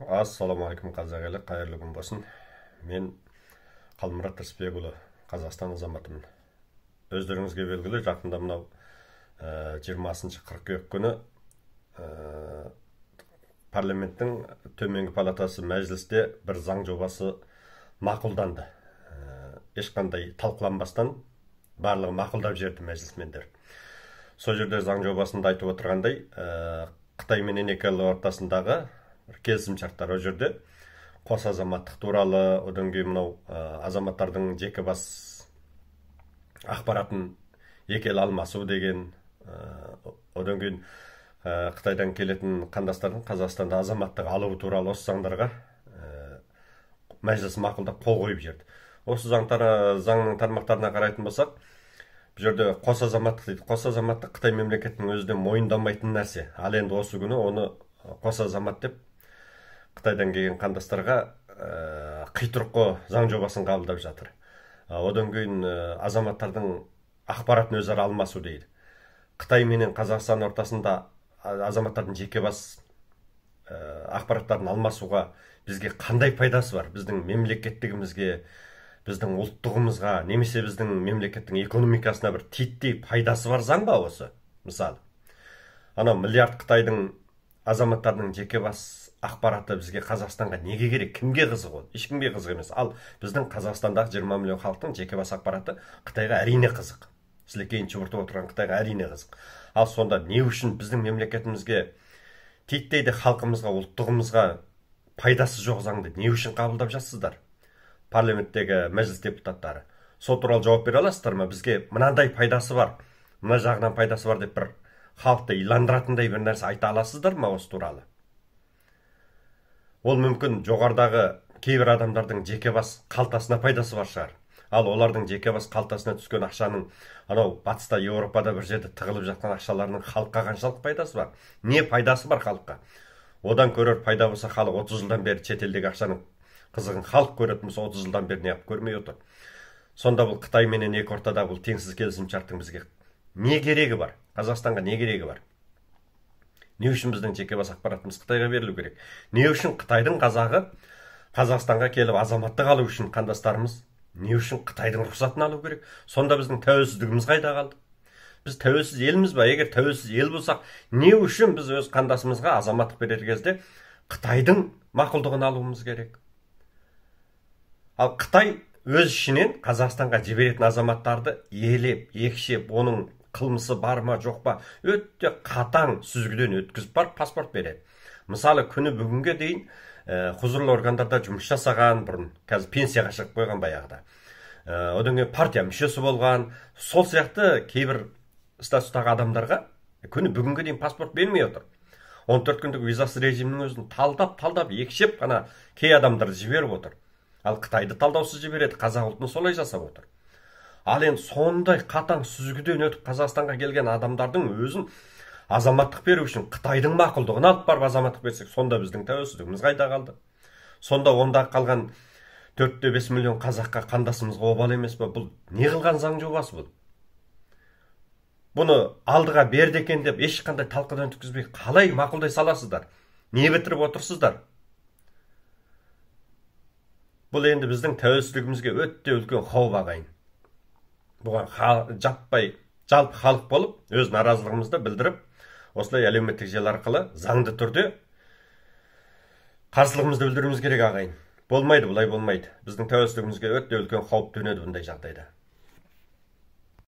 ассалаумағалейкум алейкум қазақ елі қайырлы күн болсын мен қалмұрат тырысбекұлы қазақстан азаматымын өздеріңізге белгілі жақында мынау ә, жиырмасыншы қыркүйек күні ә, парламенттің төменгі палатасы мәжілісте бір заң жобасы мақұлданды ә, ешқандай талқыланбастан барлығы мақұлдап жіберді мәжілісмендер сол жерде заң жобасында айтып отырғандай ә, қытай мен ортасындағы бір келісім шарттар ол жерде қос азаматтық туралы одан кейін мынау азаматтардың жеке бас ақпаратын екі ел алмасу деген одан кейін қытайдан келетін қандастардың қазақстанда азаматтық алуы туралы осы заңдарға мәжіліс мақұлдап қол қойып жіберді осы заңтар заңның тармақтарына қарайтын болсақ бұл жерде қос азаматтық дейді қос азаматтық қытай мемлекетінің өзі де мойындамайтын нәрсе ал енді осы күні оны қос азамат деп қытайдан келген қандастарға ә, э, қитұрқы заң жобасын қабылдап жатыр э, одан кейін э, азаматтардың ақпаратын өзара алмасу дейді қытай менен қазақстан ортасында азаматтардың жеке бас ақпараттарын алмасуға бізге қандай пайдасы бар біздің мемлекеттігімізге біздің ұлттығымызға немесе біздің мемлекеттің экономикасына бір титтей пайдасы бар заң ба осы мысалы анау миллиард қытайдың азаматтарының жеке бас ақпараты бізге қазақстанға неге керек кімге қызық ол ешкімге қызық емес ал біздің қазақстандағы жиырма миллион халықтың жеке бас ақпараты қытайға әрине қызық сілекейін жүгіртіп отырған қытайға әрине қызық ал сонда не үшін біздің мемлекетімізге титтей халқымызға ұлттығымызға пайдасы жоқ заңды не үшін қабылдап жатсыздар парламенттегі мәжіліс депутаттары сол туралы жауап бере аласыздар ма бізге мынандай пайдасы бар мына жағынан пайдасы бар деп бір халықты иландыратындай бір нәрсе айта аласыздар ма осы туралы ол мүмкін жоғарыдағы кейбір адамдардың жеке бас қалтасына пайдасы бар шығар ал олардың жеке бас қалтасына түскен ақшаның анау батыста еуропада бір жерде тығылып жатқан ақшаларының халыққа қаншалық пайдасы бар не пайдасы бар халыққа одан көрер пайда болса халық отыз жылдан бері шетелдегі ақшаның қызығын халық көретін болса отыз жылдан бері неғып көрмей отыр сонда бұл қытай менен екі ортада бұл теңсіз келісімшарттың бізге не керегі бар қазақстанға не керегі бар не үшін біздің жеке бас ақпаратымыз қытайға берілу керек не үшін қытайдың қазағы қазақстанға келіп азаматтық алу үшін қандастарымыз не үшін қытайдың рұқсатын алу керек сонда біздің тәуелсіздігіміз қайда қалды біз тәуелсіз елміз ба егер тәуелсіз ел болсақ не үшін біз өз қандасымызға азаматтық берер кезде қытайдың мақұлдығын алуымыз керек ал қытай өз ішінен қазақстанға жіберетін азаматтарды елеп екшеп оның қылмысы бар ма жоқ па өте қатаң сүзгіден өткізіп барып паспорт береді мысалы күні бүгінге дейін ә, құзырлы органдарда жұмыс жасаған бұрын қазір пенсияға шығып қойған баяғыда ә, одан кейін партия мүшесі болған сол сияқты кейбір статустағы адамдарға күні бүгінге дейін паспорт бермей отыр 14 күндік визасыз режимнің өзін талдап талдап екшеп қана кей адамдарды жіберіп отыр ал қытайды талдаусыз жібереді қазақ ұлтын солай жасап отыр ал енді сондай қатаң сүзгіден өтіп қазақстанға келген адамдардың өзін азаматтық беру үшін қытайдың мақұлдығын алып барып азаматтық берсек сонда біздің тәуелсіздігіміз қайда қалды сонда онда қалған төртте бес миллион қазаққа қандасымызға обал емес па бұл не қылған заң жобасы бұл бұны алдыға берді екен деп ешқандай талқыдан өткізбей қалай мақұлдай саласыздар не бітіріп отырсыздар бұл енді біздің тәуелсіздігімізге өте үлкен қауіп ағайын бұған жаппай жалпы халық болып өз наразылығымызды білдіріп осылай әлеуметтік желі арқылы заңды түрде қарсылығымызды білдіруіміз керек ағайын болмайды бұлай болмайды біздің тәуелсіздігімізге өте үлкен қауіп төнеді бұндай жағдайда